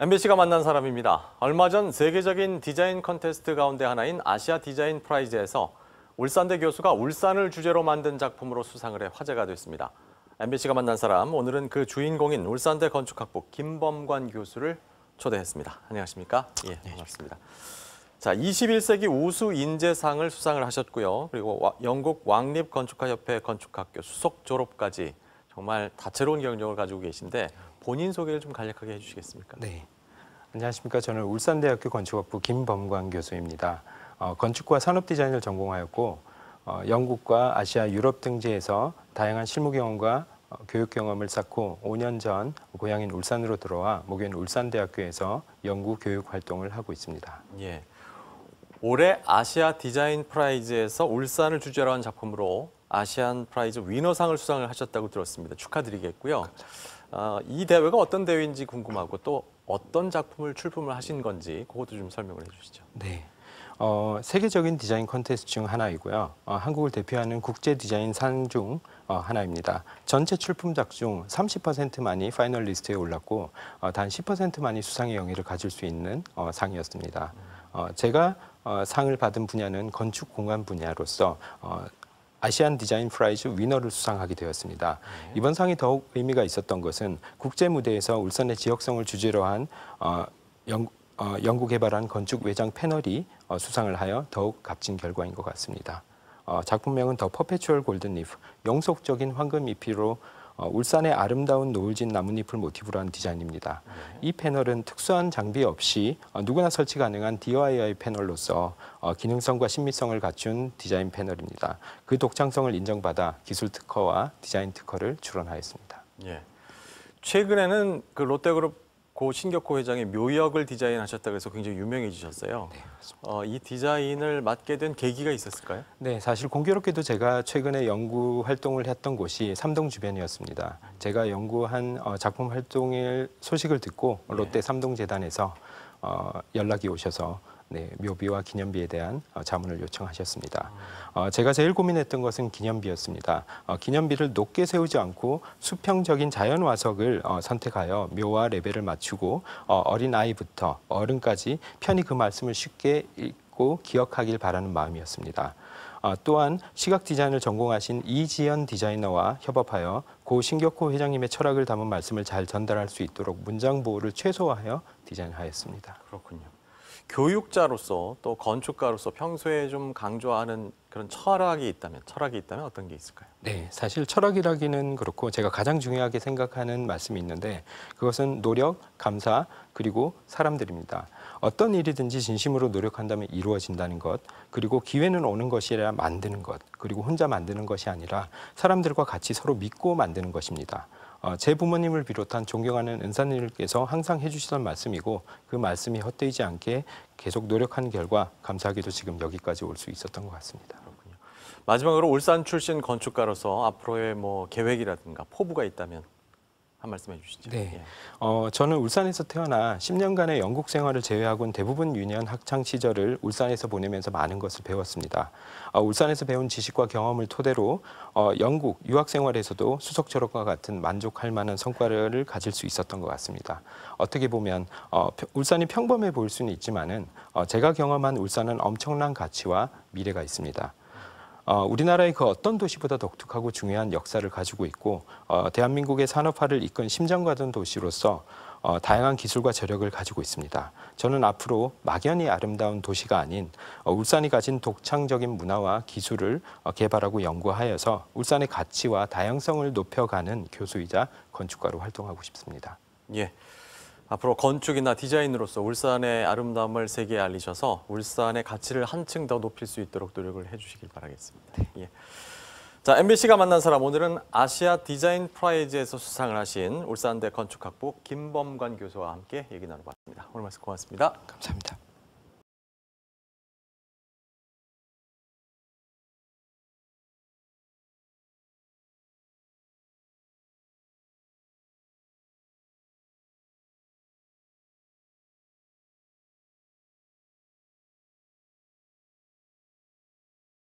MBC가 만난 사람입니다. 얼마 전 세계적인 디자인 컨테스트 가운데 하나인 아시아 디자인 프라이즈에서 울산대 교수가 울산을 주제로 만든 작품으로 수상을 해 화제가 됐습니다. MBC가 만난 사람, 오늘은 그 주인공인 울산대 건축학부 김범관 교수를 초대했습니다. 안녕하십니까? 예, 반갑습니다. 자, 21세기 우수 인재상을 수상을 하셨고요. 그리고 영국 왕립 건축학협회 건축학교 수석 졸업까지 정말 다채로운 경력을 가지고 계신데 네. 본인 소개를 좀 간략하게 해주시겠습니까? 네. 안녕하십니까. 저는 울산대학교 건축학부 김범관 교수입니다. 어, 건축과 산업 디자인을 전공하였고 어, 영국과 아시아 유럽 등지에서 다양한 실무 경험과 어, 교육 경험을 쌓고 5년 전 고향인 울산으로 들어와 목요일 울산대학교에서 연구 교육 활동을 하고 있습니다. 예. 올해 아시아 디자인 프라이즈에서 울산을 주제로 한 작품으로 아시안 프라이즈 위너상을 수상을 하셨다고 들었습니다. 축하드리겠고요. 감사합니다. 어, 이 대회가 어떤 대회인지 궁금하고 또 어떤 작품을 출품을 하신 건지 그것도 좀 설명을 해주시죠. 네. 어, 세계적인 디자인 컨테스트 중 하나이고요. 어, 한국을 대표하는 국제 디자인 상중 어, 하나입니다. 전체 출품작 중 30%만이 파이널리스트에 올랐고 어, 단 10%만이 수상의 영예를 가질 수 있는 어, 상이었습니다. 어, 제가 어, 상을 받은 분야는 건축 공간 분야로서 어, 아시안 디자인 프라이즈 위너를 수상하게 되었습니다. 네. 이번 상이 더욱 의미가 있었던 것은 국제 무대에서 울산의 지역성을 주제로 한 어, 영, 어, 연구 개발한 건축 외장 패널이 어, 수상을 하여 더욱 값진 결과인 것 같습니다. 어, 작품명은 더 퍼페추얼 골든 리프, 영속적인 황금 잎이로 어, 울산의 아름다운 노을진 나뭇잎을 모티브로 한 디자인입니다. 이 패널은 특수한 장비 없이 어, 누구나 설치 가능한 DIY 패널로서 어, 기능성과 신미성을 갖춘 디자인 패널입니다. 그 독창성을 인정받아 기술 특허와 디자인 특허를 출원하였습니다. 예. 최근에는 그 롯데그룹 고 신격호 회장의 묘역을 디자인하셨다 고해서 굉장히 유명해지셨어요. 네, 어, 이 디자인을 맡게 된 계기가 있었을까요? 네, 사실 공교롭게도 제가 최근에 연구 활동을 했던 곳이 삼동 주변이었습니다. 제가 연구한 어, 작품 활동의 소식을 듣고 네. 롯데 삼동 재단에서 어, 연락이 오셔서 네, 묘비와 기념비에 대한 어, 자문을 요청하셨습니다. 어, 제가 제일 고민했던 것은 기념비였습니다. 어, 기념비를 높게 세우지 않고 수평적인 자연 화석을 어, 선택하여 묘와 레벨을 맞추고 어, 어린 어 아이부터 어른까지 편히 그 말씀을 쉽게 읽고 기억하길 바라는 마음이었습니다. 어, 또한 시각 디자인을 전공하신 이지연 디자이너와 협업하여 고 신격호 회장님의 철학을 담은 말씀을 잘 전달할 수 있도록 문장 보호를 최소화하여 디자인하였습니다. 그렇군요. 교육자로서 또 건축가로서 평소에 좀 강조하는 그런 철학이 있다면 철학이 있다면 어떤 게 있을까요? 네, 사실 철학이라기는 그렇고 제가 가장 중요하게 생각하는 말씀이 있는데 그것은 노력, 감사 그리고 사람들입니다. 어떤 일이든지 진심으로 노력한다면 이루어진다는 것, 그리고 기회는 오는 것이라 만드는 것, 그리고 혼자 만드는 것이 아니라 사람들과 같이 서로 믿고 만드는 것입니다. 어, 제 부모님을 비롯한 존경하는 은사님들께서 항상 해주시던 말씀이고 그 말씀이 헛되지 않게 계속 노력한 결과 감사하게도 지금 여기까지 올 수 있었던 것 같습니다. 마지막으로 울산 출신 건축가로서 앞으로의 뭐 계획이라든가 포부가 있다면 한 말씀 해주시죠. 네. 예. 어, 저는 울산에서 태어나 10년간의 영국 생활을 제외하고는 대부분 유년 학창 시절을 울산에서 보내면서 많은 것을 배웠습니다. 어, 울산에서 배운 지식과 경험을 토대로 어, 영국 유학 생활에서도 수석 졸업과 같은 만족할 만한 성과를 가질 수 있었던 것 같습니다. 어떻게 보면 어, 울산이 평범해 보일 수는 있지만은 어, 제가 경험한 울산은 엄청난 가치와 미래가 있습니다. 어, 우리나라의 그 어떤 도시보다 독특하고 중요한 역사를 가지고 있고 어, 대한민국의 산업화를 이끈 심장과던 도시로서 어, 다양한 기술과 저력을 가지고 있습니다. 저는 앞으로 막연히 아름다운 도시가 아닌 어, 울산이 가진 독창적인 문화와 기술을 어, 개발하고 연구하여서 울산의 가치와 다양성을 높여가는 교수이자 건축가로 활동하고 싶습니다. 예. 앞으로 건축이나 디자인으로서 울산의 아름다움을 세계에 알리셔서 울산의 가치를 한층 더 높일 수 있도록 노력을 해주시길 바라겠습니다. 네. 예. 자, MBC가 만난 사람 오늘은 아시아 디자인 프라이즈에서 수상을 하신 울산대 건축학부 김범관 교수와 함께 얘기 나눠봤습니다. 오늘 말씀 고맙습니다. 감사합니다.